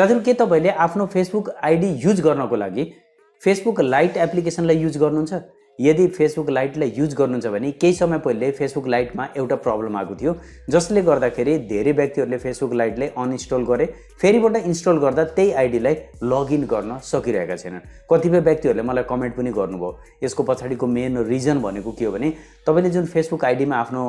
साथीहरू के तपाईँले आफ्नो फेसबुक आइडी युज गर्नको लागि फेसबुक लाइट एप्लिकेसनलाई युज गर्नुहुन्छ यदि फेसबुक लाइटलाई युज गर्नुहुन्छ भने केही समय पहिले फेसबुक लाइटमा एउटा प्रब्लम आएको थियो जसले गर्दाखेरि धेरै व्यक्तिहरूले फेसबुक लाइटलाई अनइन्स्टल गरे फेरिबाट इन्स्टल गर्दा त्यही आइडीलाई लगइन गर्न सकिरहेका छैनन् कतिपय व्यक्तिहरूले मलाई कमेन्ट पनि गर्नुभयो यसको पछाडिको मेन रिजन भनेको के हो भने तपाईँले जुन फेसबुक आइडीमा आफ्नो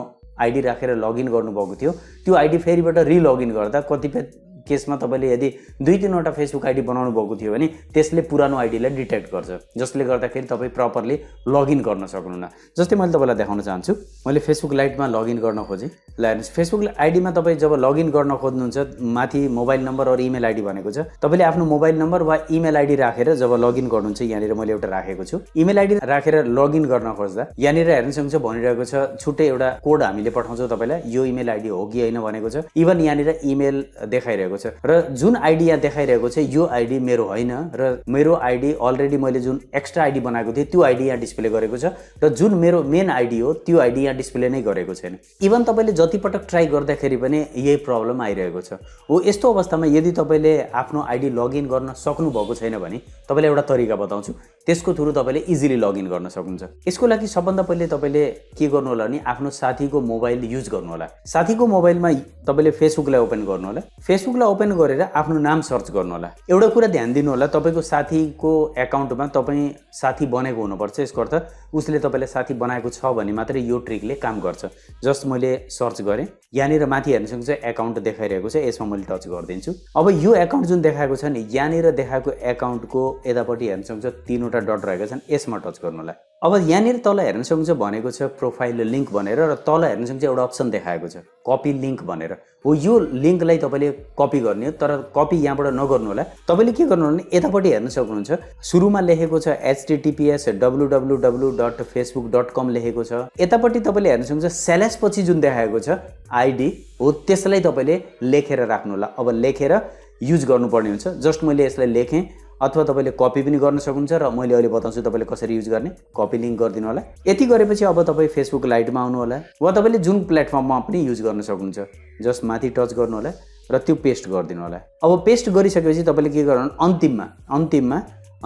आइडी राखेर लगइन गर्नुभएको थियो त्यो आइडी फेरिबाट रिलगइन गर्दा कतिपय केसमा तपाईँले यदि दुई तिनवटा फेसबुक आइडी बनाउनु भएको थियो भने त्यसले पुरानो आइडीलाई डिटेक्ट गर्छ जसले गर्दाखेरि तपाईँ प्रपरली लगइन गर्न सक्नुहुन्न जस्तै मैले तपाईँलाई देखाउन चाहन्छु मैले फेसबुक लाइटमा लगइन गर्न खोजेँ हेर्नुहोस् फेसबुक आइडीमा तपाईँ जब लगइन गर्न खोज्नुहुन्छ माथि मोबाइल नम्बर अरू इमेल आइडी भनेको छ तपाईँले आफ्नो मोबाइल नम्बर वा इमेल आइडी राखेर जब लगइन गर्नुहुन्छ यहाँनिर मैले एउटा राखेको छु इमेल आइडी राखेर लगइन गर्न खोज्दा यहाँनिर हेर्नु सक्नुहुन्छ भनिरहेको छ छुट्टै एउटा कोड हामीले पठाउँछौँ तपाईँलाई यो इमेल आइडी हो कि होइन भनेको छ इभन यहाँनिर इमेल देखाइरहेको छ छ र जुन आइडी यहाँ देखाइरहेको छ यो आइडी मेरो होइन र मेरो आइडी अलरेडी मैले जुन एक्स्ट्रा आइडी बनाएको थिएँ त्यो आइडी यहाँ डिस्प्ले गरेको छ र जुन मेरो मेन आइडी हो त्यो आइडी यहाँ डिस्प्ले नै गरेको छैन इभन तपाईँले जतिपटक ट्राई गर्दाखेरि पनि यही प्रब्लम आइरहेको छ हो यस्तो अवस्थामा यदि तपाईँले आफ्नो आइडी लगइन गर्न सक्नुभएको छैन भने तपाईँलाई एउटा तरिका बताउँछु त्यसको थ्रु तपाईँले इजिली लगइन गर्न सक्नुहुन्छ यसको लागि सबभन्दा पहिले तपाईँले के गर्नु होला भने आफ्नो साथीको मोबाइल युज गर्नु होला साथीको मोबाइलमा तपाईँले फेसबुकलाई ओपन गर्नु गर्नुहोला फेसबुकलाई ओपन गरेर आफ्नो नाम सर्च गर्नु होला एउटा कुरा ध्यान दिनु होला तपाईँको साथीको एकाउन्टमा तपाईँ साथी बनेको हुनुपर्छ यसको अर्थ उसले तपाईँलाई साथी बनाएको छ भने मात्रै यो ट्रिकले काम गर्छ जस्ट मैले सर्च गरेँ यहाँनिर माथि हेर्न चाहिँ एकाउन्ट देखाइरहेको छ यसमा मैले टच गरिदिन्छु अब यो एकाउन्ट जुन देखाएको छ नि यहाँनिर देखाएको एकाउन्टको यतापट्टि हेर्नुसँग तिनवटा एउटा डट रहेका छन् यसमा टच गर्नुलाई अब यहाँनिर तल हेर्न सक्छ भनेको छ प्रोफाइल लिङ्क भनेर र तल हेर्न सक्छ एउटा अप्सन देखाएको छ कपी लिङ्क भनेर हो यो लिङ्कलाई तपाईँले कपी गर्ने हो तर कपी यहाँबाट नगर्नु होला तपाईँले के गर्नु भने यतापट्टि हेर्न सक्नुहुन्छ सुरुमा लेखेको छ HTTPS W W W dot Facebook dot com लेखेको छ यतापट्टि तपाईँले हेर्न सक्नुहुन्छ सेलेस पछि जुन देखाएको छ आइडी हो त्यसलाई तपाईँले लेखेर राख्नु होला अब लेखेर युज गर्नुपर्ने हुन्छ जस्ट मैले यसलाई लेखेँ अथवा तपाईँले कपी पनि गर्न सक्नुहुन्छ र मैले अहिले बताउँछु तपाईँले कसरी युज गर्ने कपी लिङ्क गरिदिनु होला यति गरेपछि अब तपाईँ फेसबुक लाइटमा आउनु होला वा तपाईँले जुन प्लेटफर्ममा पनि युज गर्न सक्नुहुन्छ जस्ट माथि टच गर्नु होला र त्यो पेस्ट गरिदिनु होला अब पेस्ट गरिसकेपछि तपाईँले के गर्नु अन्तिममा अन्तिममा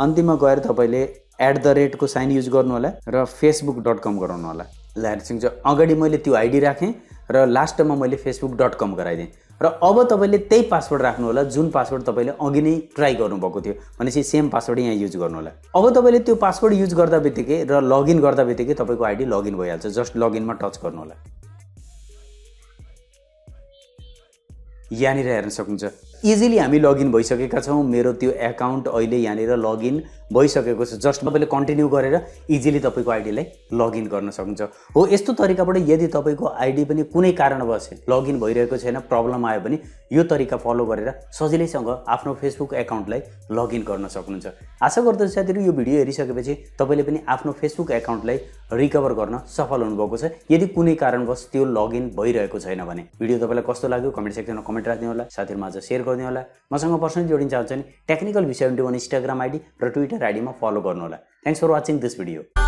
अन्तिममा गएर तपाईँले एट द रेटको साइन युज गर्नु होला र फेसबुक डट कम गराउनु होला चाहिँ अगाडि मैले त्यो आइडी राखेँ र लास्टमा मैले फेसबुक डट कम गराइदिएँ र अब तपाईँले त्यही पासवर्ड राख्नु होला जुन पासवर्ड तपाईँले अघि नै ट्राई गर्नुभएको थियो भनेपछि सेम पासवर्ड यहाँ युज गर्नु होला अब तपाईँले त्यो पासवर्ड युज गर्दा बित्तिकै र लगइन गर्दा बित्तिकै तपाईँको आइडी लगइन भइहाल्छ जस्ट लगइनमा टच गर्नु होला यहाँनिर हेर्न सक्नुहुन्छ इजिली हामी लगइन भइसकेका छौँ मेरो त्यो एकाउन्ट अहिले यहाँनिर लगइन भइसकेको छ जस्ट तपाईँले कन्टिन्यू गरेर इजिली तपाईँको आइडीलाई लगइन गर्न सक्नुहुन्छ हो यस्तो तरिकाबाट यदि तपाईँको आइडी पनि कुनै कारणवश लगइन भइरहेको छैन प्रब्लम आयो भने यो तरिका फलो गरेर सजिलैसँग आफ्नो फेसबुक एकाउन्टलाई लगइन गर्न सक्नुहुन्छ आशा गर्दछु साथीहरू यो भिडियो हेरिसकेपछि तपाईँले पनि आफ्नो फेसबुक एकाउन्टलाई रिकभर गर्न सफल हुनुभएको छ यदि कुनै कारणवश त्यो लगइन भइरहेको छैन भने भिडियो तपाईँलाई कस्तो लाग्यो कमेन्ट सेक्सनमा कमेन्ट राखिदिनु होला साथीहरू माझ सेयर गर्नु होला मसँग पर्सनली जोडिन चाहन्छु भने technical visa one Instagram ID र ट्विटर आइडीमा फलो गर्नुहोला thanks for watching this video